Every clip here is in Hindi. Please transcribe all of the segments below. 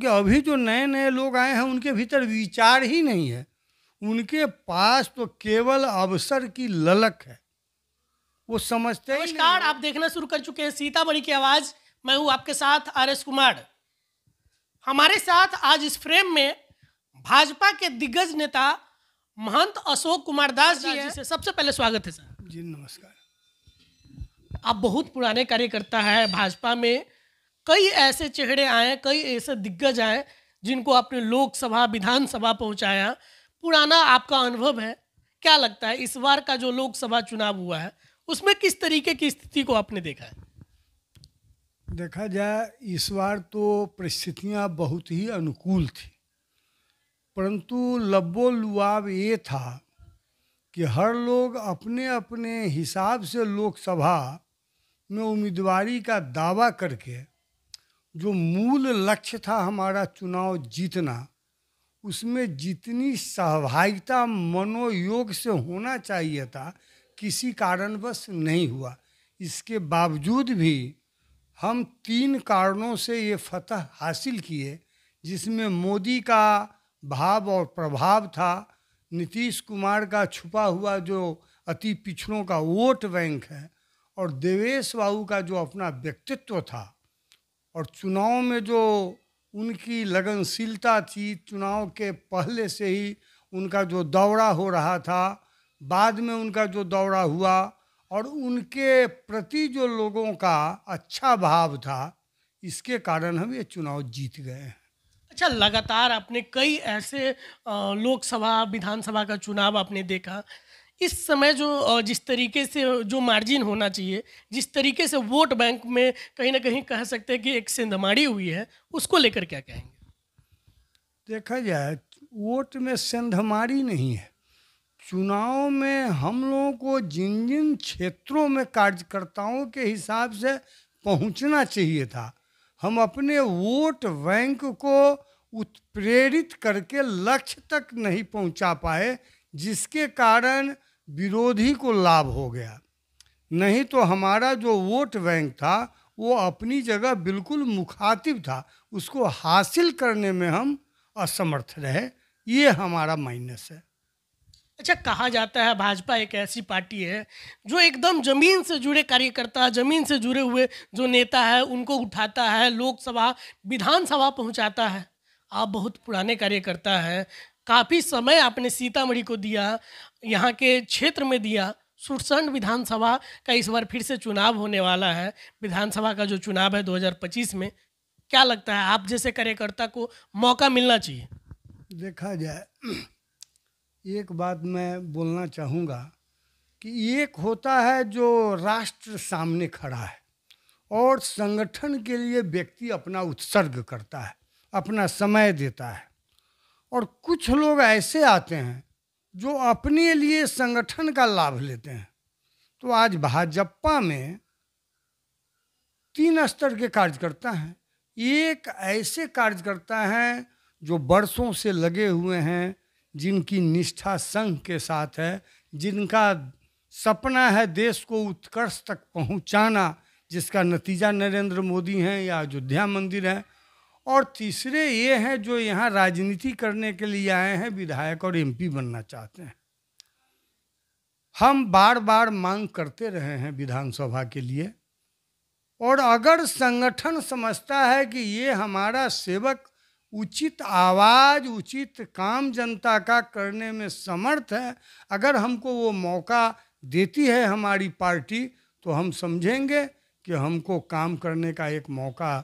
क्योंकि अभी जो नए नए लोग आए हैं उनके भीतर विचार ही नहीं है उनके पास तो केवल अवसर की ललक है वो समझते हैं नमस्कार आप देखना शुरू कर चुके हैं सीतामढ़ी की आवाज़ मैं हूं आपके साथ आर एस कुमार हमारे साथ आज इस फ्रेम में भाजपा के दिग्गज नेता महंत अशोक कुमार दास जी हैं सबसे पहले स्वागत है सर जी नमस्कार आप बहुत पुराने कार्यकर्ता है भाजपा में कई ऐसे चेहरे आए कई ऐसे दिग्गज आए जिनको आपने लोकसभा विधानसभा पहुंचाया पुराना आपका अनुभव है क्या लगता है इस बार का जो लोकसभा चुनाव हुआ है उसमें किस तरीके की स्थिति को आपने देखा है देखा जाए इस बार तो परिस्थितियां बहुत ही अनुकूल थी परंतु लब्बो लुआब ये था कि हर लोग अपने अपने हिसाब से लोकसभा में उम्मीदवारी का दावा करके जो मूल लक्ष्य था हमारा चुनाव जीतना उसमें जितनी सहभागिता मनोयोग से होना चाहिए था किसी कारणवश नहीं हुआ इसके बावजूद भी हम तीन कारणों से ये फतह हासिल किए जिसमें मोदी का भाव और प्रभाव था नीतीश कुमार का छुपा हुआ जो अति पिछड़ों का वोट बैंक है और देवेश बाबू का जो अपना व्यक्तित्व था और चुनाव में जो उनकी लगनशीलता थी चुनाव के पहले से ही उनका जो दौरा हो रहा था बाद में उनका जो दौरा हुआ और उनके प्रति जो लोगों का अच्छा भाव था इसके कारण हम ये चुनाव जीत गए हैं अच्छा लगातार आपने कई ऐसे लोकसभा विधानसभा का चुनाव आपने देखा इस समय जो जिस तरीके से जो मार्जिन होना चाहिए जिस तरीके से वोट बैंक में कहीं ना कहीं कह सकते हैं कि एक सेंधमाड़ी हुई है उसको लेकर क्या कहेंगे देखा जाए वोट में सेंधमारी नहीं है चुनाव में हम लोगों को जिन जिन क्षेत्रों में कार्यकर्ताओं के हिसाब से पहुंचना चाहिए था हम अपने वोट बैंक को उत्प्रेरित करके लक्ष्य तक नहीं पहुंचा पाए जिसके कारण विरोधी को लाभ हो गया नहीं तो हमारा जो वोट बैंक था वो अपनी जगह बिल्कुल मुखातिब था उसको हासिल करने में हम असमर्थ रहे ये हमारा माइनस है अच्छा कहा जाता है भाजपा एक ऐसी पार्टी है जो एकदम जमीन से जुड़े कार्यकर्ता जमीन से जुड़े हुए जो नेता है उनको उठाता है लोकसभा विधानसभा पहुंचाता है आप बहुत पुराने कार्यकर्ता हैं काफ़ी समय आपने सीतामढ़ी को दिया यहाँ के क्षेत्र में दिया सुरसंड विधानसभा का इस बार फिर से चुनाव होने वाला है विधानसभा का जो चुनाव है 2025 में क्या लगता है आप जैसे कार्यकर्ता को मौका मिलना चाहिए देखा जाए एक बात मैं बोलना चाहूँगा कि एक होता है जो राष्ट्र सामने खड़ा है और संगठन के लिए व्यक्ति अपना उत्सर्ग करता है अपना समय देता है और कुछ लोग ऐसे आते हैं जो अपने लिए संगठन का लाभ लेते हैं तो आज भाजपा में तीन स्तर के कार्यकर्ता हैं एक ऐसे कार्यकर्ता हैं जो बरसों से लगे हुए हैं जिनकी निष्ठा संघ के साथ है जिनका सपना है देश को उत्कर्ष तक पहुंचाना जिसका नतीजा नरेंद्र मोदी हैं या अयोध्या मंदिर है और तीसरे ये हैं जो यहाँ राजनीति करने के लिए आए हैं विधायक और एमपी बनना चाहते हैं हम बार बार मांग करते रहे हैं विधानसभा के लिए और अगर संगठन समझता है कि ये हमारा सेवक उचित आवाज़ उचित काम जनता का करने में समर्थ है अगर हमको वो मौका देती है हमारी पार्टी तो हम समझेंगे कि हमको काम करने का एक मौका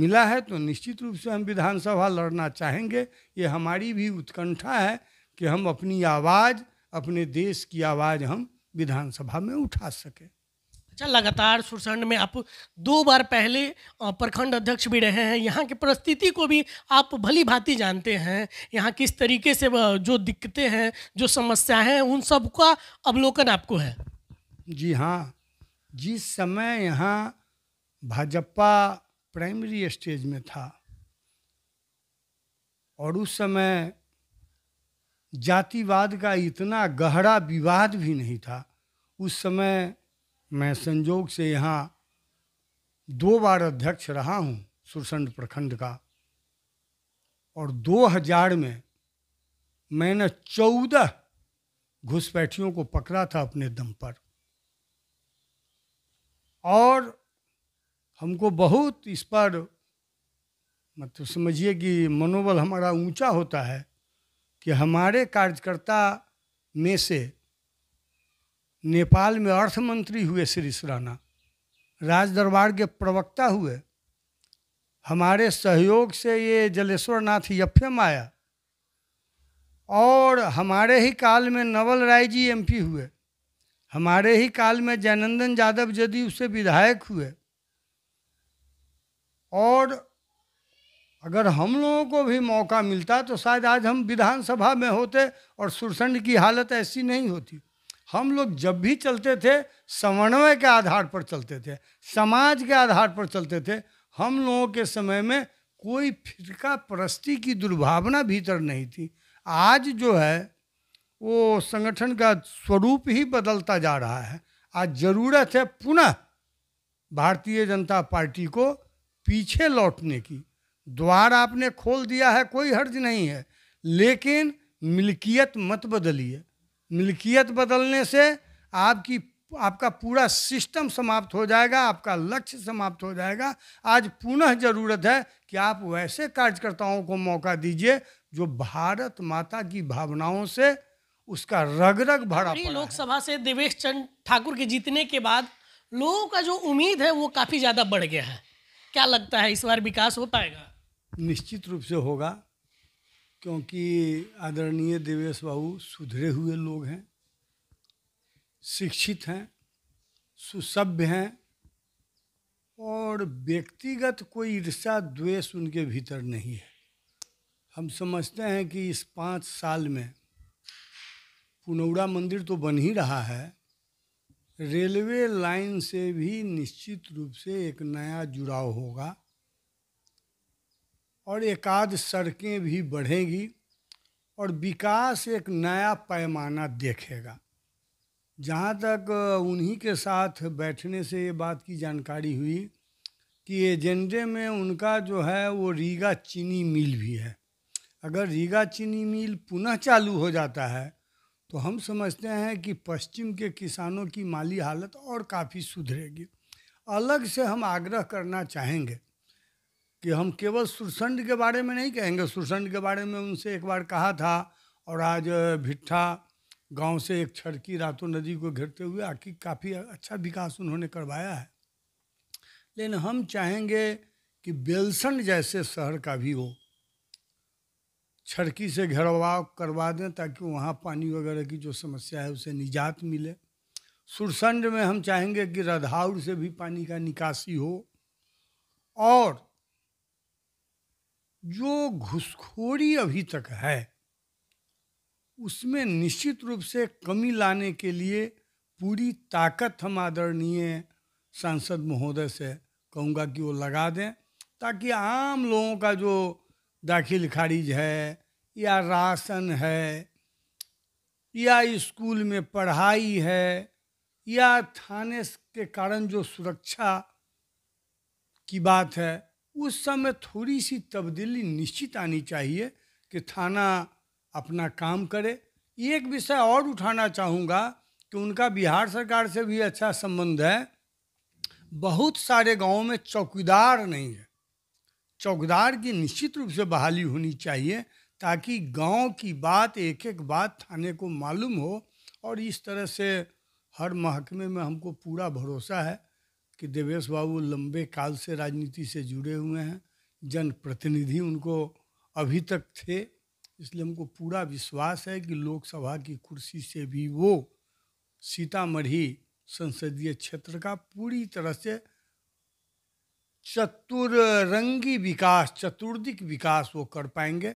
मिला है तो निश्चित रूप से हम विधानसभा लड़ना चाहेंगे ये हमारी भी उत्कंठा है कि हम अपनी आवाज़ अपने देश की आवाज़ हम विधानसभा में उठा सकें अच्छा लगातार सुरसंड में आप दो बार पहले प्रखंड अध्यक्ष भी रहे हैं यहाँ की परिस्थिति को भी आप भली भांति जानते हैं यहाँ किस तरीके से जो दिक्कतें हैं जो समस्याएं हैं उन सब का अवलोकन आपको है जी हाँ जिस समय यहाँ भाजपा प्राइमरी स्टेज में था और उस समय जातिवाद का इतना गहरा विवाद भी नहीं था उस समय मैं संजोग से यहाँ दो बार अध्यक्ष रहा हूँ सुरसंड प्रखंड का और 2000 में मैंने चौदह घुसपैठियों को पकड़ा था अपने दम पर और हमको बहुत इस पर मतलब समझिए कि मनोबल हमारा ऊंचा होता है कि हमारे कार्यकर्ता में से नेपाल में अर्थ मंत्री हुए श्री राणा राज दरबार के प्रवक्ता हुए हमारे सहयोग से ये जलेश्वर नाथ यफ्यम आया और हमारे ही काल में नवल राय जी एम हुए हमारे ही काल में जयनंदन यादव जदयू से विधायक हुए और अगर हम लोगों को भी मौका मिलता तो शायद आज हम विधानसभा में होते और सुरसंड की हालत ऐसी नहीं होती हम लोग जब भी चलते थे समन्वय के आधार पर चलते थे समाज के आधार पर चलते थे हम लोगों के समय में कोई फिरका परस्ती की दुर्भावना भीतर नहीं थी आज जो है वो संगठन का स्वरूप ही बदलता जा रहा है आज ज़रूरत है पुनः भारतीय जनता पार्टी को पीछे लौटने की द्वार आपने खोल दिया है कोई हर्ज नहीं है लेकिन मिल्कियत मत बदलिए मिल्कियत बदलने से आपकी आपका पूरा सिस्टम समाप्त हो जाएगा आपका लक्ष्य समाप्त हो जाएगा आज पुनः जरूरत है कि आप वैसे कार्यकर्ताओं को मौका दीजिए जो भारत माता की भावनाओं से उसका रग रग भरा लोकसभा से देवेश चंद ठाकुर के जीतने के बाद लोगों का जो उम्मीद है वो काफी ज्यादा बढ़ गया है क्या लगता है इस बार विकास हो पाएगा निश्चित रूप से होगा क्योंकि आदरणीय देवेश बाबू सुधरे हुए लोग हैं शिक्षित हैं सुसभ्य हैं और व्यक्तिगत कोई ईर्षा द्वेष उनके भीतर नहीं है हम समझते हैं कि इस पाँच साल में पुनौरा मंदिर तो बन ही रहा है रेलवे लाइन से भी निश्चित रूप से एक नया जुड़ाव होगा और एकाध सड़कें भी बढ़ेंगी और विकास एक नया पैमाना देखेगा जहाँ तक उन्हीं के साथ बैठने से ये बात की जानकारी हुई कि एजेंडे में उनका जो है वो रीगा चीनी मिल भी है अगर रीगा चीनी मिल पुनः चालू हो जाता है तो हम समझते हैं कि पश्चिम के किसानों की माली हालत और काफ़ी सुधरेगी अलग से हम आग्रह करना चाहेंगे कि हम केवल सुरसंड के बारे में नहीं कहेंगे सुरसंड के बारे में उनसे एक बार कहा था और आज भिट्ठा गांव से एक छड़की रातों नदी को घिरते हुए आखिर काफ़ी अच्छा विकास उन्होंने करवाया है लेकिन हम चाहेंगे कि बेलसंड जैसे शहर का भी हो छड़की से घेरवाव करवा दें ताकि वहाँ पानी वगैरह की जो समस्या है उसे निजात मिले सुरसंड में हम चाहेंगे कि रधाउर से भी पानी का निकासी हो और जो घुसखोरी अभी तक है उसमें निश्चित रूप से कमी लाने के लिए पूरी ताकत हम आदरणीय सांसद महोदय से कहूँगा कि वो लगा दें ताकि आम लोगों का जो दाखिल खारिज है या राशन है या स्कूल में पढ़ाई है या थाने के कारण जो सुरक्षा की बात है उस समय थोड़ी सी तब्दीली निश्चित आनी चाहिए कि थाना अपना काम करे एक विषय और उठाना चाहूँगा कि उनका बिहार सरकार से भी अच्छा संबंध है बहुत सारे गाँव में चौकीदार नहीं है चौकीदार की निश्चित रूप से बहाली होनी चाहिए ताकि गांव की बात एक एक बात थाने को मालूम हो और इस तरह से हर महकमे में हमको पूरा भरोसा है कि देवेश बाबू लंबे काल से राजनीति से जुड़े हुए हैं जनप्रतिनिधि उनको अभी तक थे इसलिए हमको पूरा विश्वास है कि लोकसभा की कुर्सी से भी वो सीतामढ़ी संसदीय क्षेत्र का पूरी तरह से चतुरंगी विकास चतुर्दिक विकास वो कर पाएंगे